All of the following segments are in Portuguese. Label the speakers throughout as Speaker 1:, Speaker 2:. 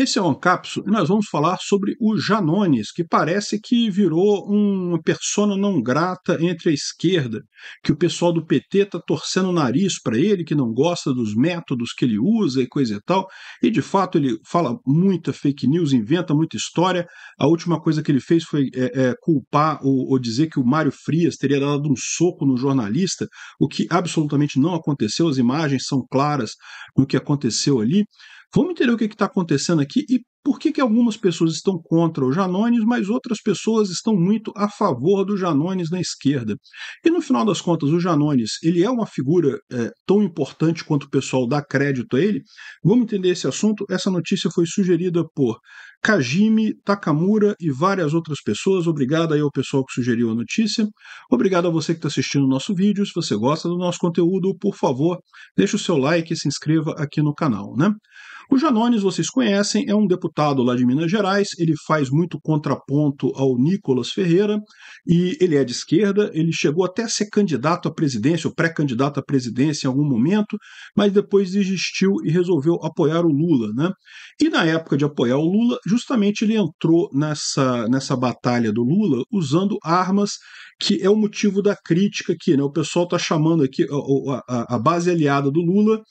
Speaker 1: Esse é o Ancapso e nós vamos falar sobre o Janones, que parece que virou uma persona não grata entre a esquerda, que o pessoal do PT está torcendo o nariz para ele, que não gosta dos métodos que ele usa e coisa e tal. E de fato ele fala muita fake news, inventa muita história. A última coisa que ele fez foi é, é, culpar ou, ou dizer que o Mário Frias teria dado um soco no jornalista, o que absolutamente não aconteceu. As imagens são claras do que aconteceu ali. Vamos entender o que está acontecendo aqui e por que, que algumas pessoas estão contra o Janones, mas outras pessoas estão muito a favor do Janones na esquerda. E no final das contas, o Janones ele é uma figura é, tão importante quanto o pessoal dá crédito a ele. Vamos entender esse assunto. Essa notícia foi sugerida por Kajimi, Takamura e várias outras pessoas. Obrigado aí ao pessoal que sugeriu a notícia. Obrigado a você que está assistindo o nosso vídeo. Se você gosta do nosso conteúdo, por favor, deixe o seu like e se inscreva aqui no canal. Né? O Janones, vocês conhecem, é um deputado lá de Minas Gerais, ele faz muito contraponto ao Nicolas Ferreira, e ele é de esquerda, ele chegou até a ser candidato à presidência, ou pré-candidato à presidência em algum momento, mas depois desistiu e resolveu apoiar o Lula, né? E na época de apoiar o Lula, justamente ele entrou nessa, nessa batalha do Lula usando armas que é o motivo da crítica aqui, né? O pessoal está chamando aqui a, a, a base aliada do Lula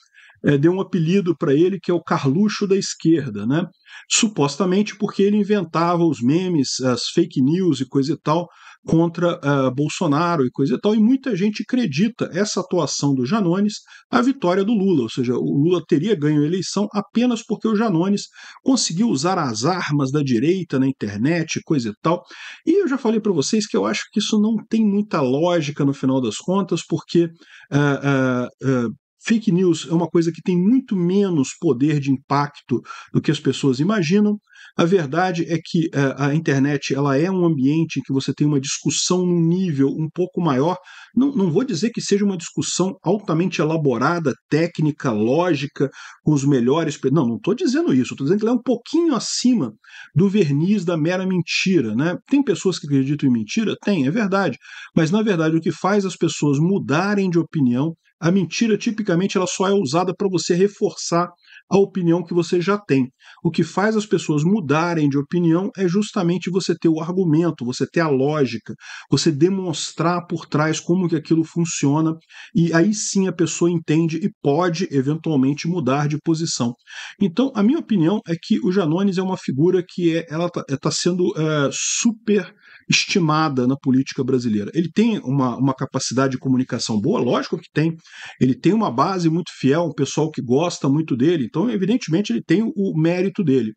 Speaker 1: é, deu um apelido para ele que é o Carluxo da esquerda, né? supostamente porque ele inventava os memes, as fake news e coisa e tal contra uh, Bolsonaro e coisa e tal, e muita gente acredita essa atuação do Janones a vitória do Lula, ou seja, o Lula teria ganho a eleição apenas porque o Janones conseguiu usar as armas da direita na internet, e coisa e tal. E eu já falei para vocês que eu acho que isso não tem muita lógica no final das contas, porque uh, uh, Fake news é uma coisa que tem muito menos poder de impacto do que as pessoas imaginam. A verdade é que eh, a internet ela é um ambiente em que você tem uma discussão num nível um pouco maior. Não, não vou dizer que seja uma discussão altamente elaborada, técnica, lógica, com os melhores. Não, não estou dizendo isso. Estou dizendo que ela é um pouquinho acima do verniz da mera mentira. Né? Tem pessoas que acreditam em mentira? Tem, é verdade. Mas, na verdade, o que faz as pessoas mudarem de opinião a mentira, tipicamente, ela só é usada para você reforçar a opinião que você já tem. O que faz as pessoas mudarem de opinião é justamente você ter o argumento, você ter a lógica, você demonstrar por trás como que aquilo funciona, e aí sim a pessoa entende e pode eventualmente mudar de posição. Então, a minha opinião é que o Janones é uma figura que é, ela está é, tá sendo é, super estimada na política brasileira. Ele tem uma, uma capacidade de comunicação boa, lógico que tem. Ele tem uma base muito fiel, um pessoal que gosta muito dele, então, evidentemente, ele tem o mérito dele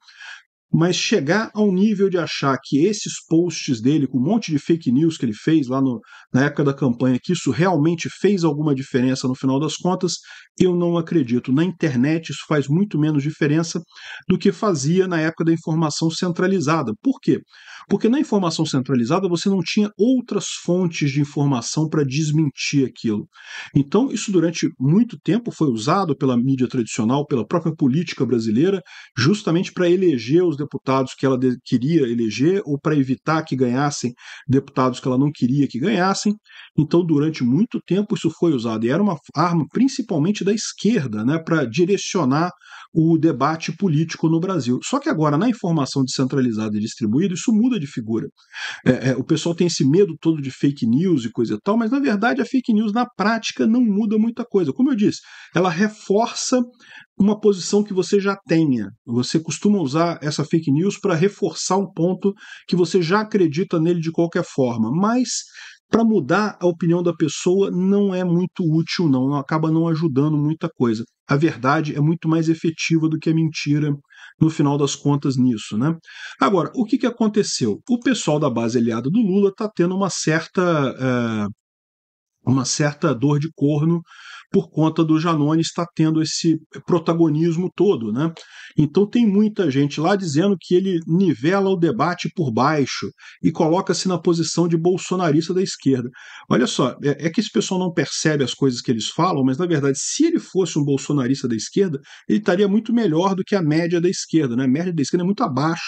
Speaker 1: mas chegar ao nível de achar que esses posts dele, com um monte de fake news que ele fez lá no, na época da campanha, que isso realmente fez alguma diferença no final das contas, eu não acredito. Na internet isso faz muito menos diferença do que fazia na época da informação centralizada. Por quê? Porque na informação centralizada você não tinha outras fontes de informação para desmentir aquilo. Então, isso durante muito tempo foi usado pela mídia tradicional, pela própria política brasileira, justamente para eleger os deputados que ela queria eleger ou para evitar que ganhassem deputados que ela não queria que ganhassem. Então, durante muito tempo, isso foi usado e era uma arma principalmente da esquerda né, para direcionar o debate político no Brasil. Só que agora, na informação descentralizada e distribuída, isso muda de figura. É, é, o pessoal tem esse medo todo de fake news e coisa e tal, mas na verdade a fake news na prática não muda muita coisa. Como eu disse, ela reforça uma posição que você já tenha. Você costuma usar essa fake news para reforçar um ponto que você já acredita nele de qualquer forma, mas para mudar a opinião da pessoa não é muito útil, não. não, acaba não ajudando muita coisa. A verdade é muito mais efetiva do que a mentira, no final das contas, nisso, né? Agora, o que, que aconteceu? O pessoal da base aliada do Lula está tendo uma certa. Eh, uma certa dor de corno por conta do Janone estar tendo esse protagonismo todo. Né? Então tem muita gente lá dizendo que ele nivela o debate por baixo e coloca-se na posição de bolsonarista da esquerda. Olha só, é, é, que esse pessoal não percebe as coisas que eles falam, mas na verdade, se ele fosse um bolsonarista da esquerda, ele estaria muito melhor do que a média da esquerda. Né? A média da esquerda é muito abaixo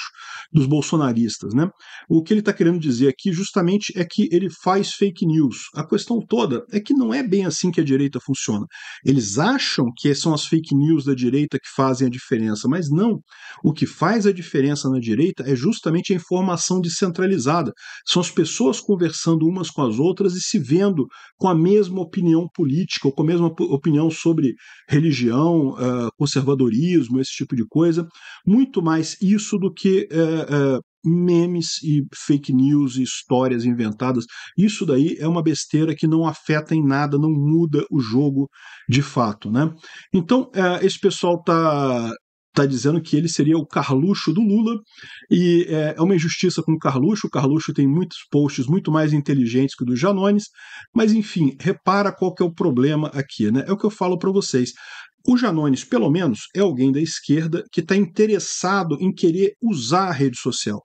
Speaker 1: dos bolsonaristas. Né? O que ele está querendo dizer aqui justamente é que ele faz fake news. A questão toda é que não é bem assim que a direita funciona funciona. Eles acham que são as fake news da direita que fazem a diferença, mas não. O que faz a diferença na direita é justamente a informação descentralizada. São as pessoas conversando umas com as outras e se vendo com a mesma opinião política ou com a mesma opinião sobre religião, ah, conservadorismo, esse tipo de coisa. Muito mais isso do que eh, eh, memes e fake news e histórias inventadas. Isso daí é uma besteira que não afeta em nada, não muda o jogo de fato, né? Então, é, esse pessoal tá está dizendo que ele seria o Carluxo do Lula, e eh, é, uma injustiça com o Carluxo, o Carluxo tem muitos posts muito mais inteligentes que o do Janones, mas enfim, repara qual que é o problema aqui, né? É o que eu falo para vocês. O Janones, pelo menos, é alguém da esquerda que está interessado em querer usar a rede social.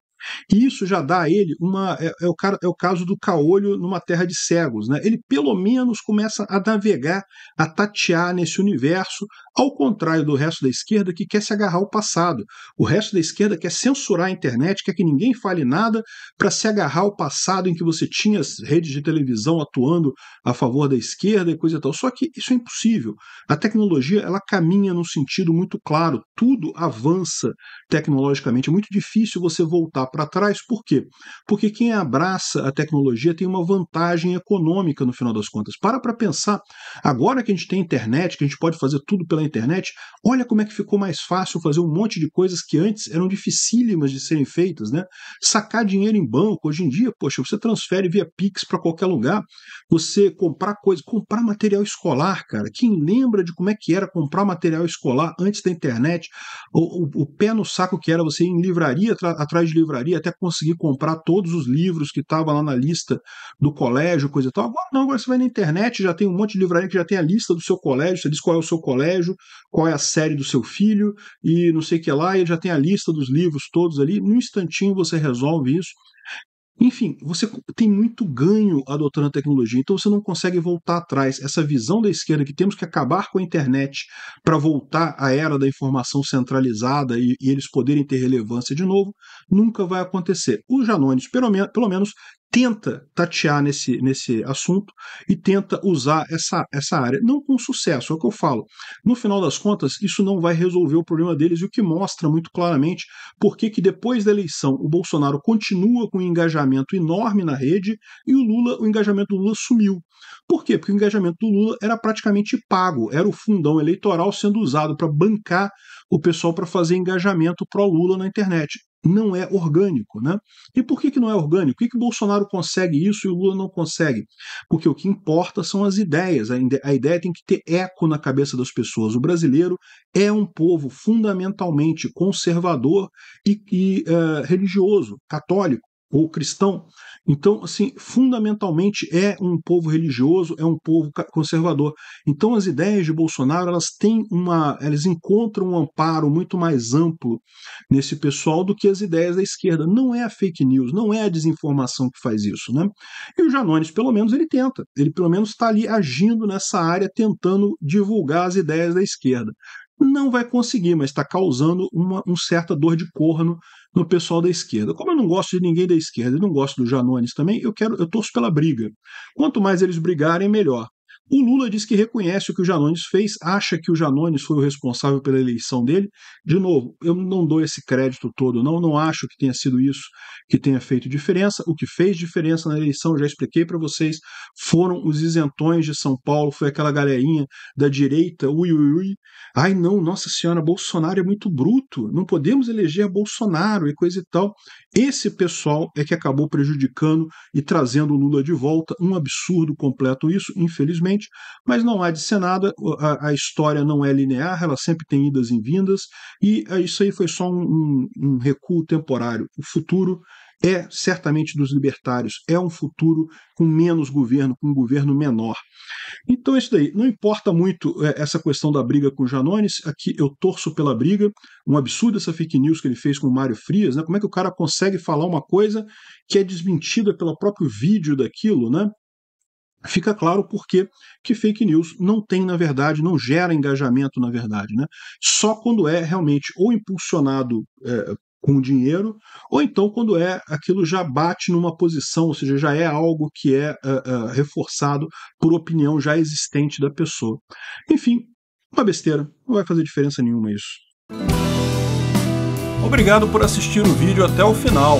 Speaker 1: E isso já dá a ele uma. É, é, o, é o caso do caolho numa terra de cegos. Né? Ele pelo menos começa a navegar, a tatear nesse universo, ao contrário do resto da esquerda que quer se agarrar ao passado. O resto da esquerda quer censurar a internet, quer que ninguém fale nada para se agarrar ao passado em que você tinha redes de televisão atuando a favor da esquerda e coisa e tal. Só que isso é impossível. A tecnologia ela caminha num sentido muito claro, tudo avança tecnologicamente. É muito difícil você voltar para trás. Por quê? Porque quem abraça a tecnologia tem uma vantagem econômica no final das contas. Para para pensar, agora que a gente tem internet, que a gente pode fazer tudo pela internet, olha como é que ficou mais fácil fazer um monte de coisas que antes eram dificílimas de serem feitas, né? Sacar dinheiro em banco, hoje em dia, poxa, você transfere via Pix para qualquer lugar, você comprar coisa, comprar material escolar, cara. Quem lembra de como é que era comprar material escolar antes da internet? O, o, o pé no saco que era você ir em livraria, atrás de livraria livraria até conseguir comprar todos os livros que estavam lá na lista do colégio, coisa e tal. Agora não, agora você vai na internet, já tem um monte de livraria que já tem a lista do seu colégio, você diz qual é o seu colégio, qual é a série do seu filho e não sei o que lá, e já tem a lista dos livros todos ali. Num instantinho você resolve isso enfim, você tem muito ganho adotando a tecnologia, então você não consegue voltar atrás. Essa visão da esquerda que temos que acabar com a internet para voltar à era da informação centralizada e, e, eles poderem ter relevância de novo, nunca vai acontecer. O Janones, pelo, men pelo menos, tenta tatear nesse, nesse assunto e tenta usar essa, essa área, não com sucesso, é o que eu falo. No final das contas, isso não vai resolver o problema deles, e o que mostra muito claramente por que depois da eleição o Bolsonaro continua com um engajamento enorme na rede e o Lula, o engajamento do Lula sumiu. Por quê? Porque o engajamento do Lula era praticamente pago, era o fundão eleitoral sendo usado para bancar o pessoal para fazer engajamento pro Lula na internet não é orgânico. Né? E por que, que não é orgânico? Por que, que o Bolsonaro consegue isso e o Lula não consegue? Porque o que importa são as ideias. A ideia tem que ter eco na cabeça das pessoas. O brasileiro é um povo fundamentalmente conservador e, e uh, religioso, católico ou cristão. Então, assim, fundamentalmente é um povo religioso, é um povo conservador. Então, as ideias de Bolsonaro, elas têm uma, elas encontram um amparo muito mais amplo nesse pessoal do que as ideias da esquerda. Não é a fake news, não é a desinformação que faz isso, né? E o Janones, pelo menos, ele tenta. Ele pelo menos está ali agindo nessa área, tentando divulgar as ideias da esquerda não vai conseguir, mas está causando uma um certa dor de corno no pessoal da esquerda. Como eu não gosto de ninguém da esquerda e não gosto do Janones também, eu quero eu torço pela briga. Quanto mais eles brigarem, melhor. O Lula diz que reconhece o que o Janones fez, acha que o Janones foi o responsável pela eleição dele. De novo, eu não dou esse crédito todo, não, não acho que tenha sido isso que tenha feito diferença. O que fez diferença na eleição, já expliquei para vocês, foram os isentões de São Paulo, foi aquela galerinha da direita, ui, ui, ui. Ai não, nossa senhora, Bolsonaro é muito bruto, não podemos eleger Bolsonaro e coisa e tal. Esse pessoal é que acabou prejudicando e trazendo o Lula de volta. Um absurdo completo isso, infelizmente mas não há de ser nada, a, a, história não é linear, ela sempre tem idas e vindas, e é, isso aí foi só um, um, um recuo temporário. O futuro é certamente dos libertários, é um futuro com menos governo, com um governo menor. Então é isso daí. Não importa muito é, essa questão da briga com o Janones, aqui eu torço pela briga. Um absurdo essa fake news que ele fez com o Mário Frias, né? Como é que o cara consegue falar uma coisa que é desmentida pelo próprio vídeo daquilo, né? fica claro porque que fake news não tem na verdade, não gera engajamento na verdade, né? Só quando é realmente ou impulsionado é, com dinheiro, ou então quando é aquilo já bate numa posição, ou seja, já é algo que é, é, é reforçado por opinião já existente da pessoa. Enfim, uma besteira, não vai fazer diferença nenhuma isso. Obrigado por assistir o vídeo até o final.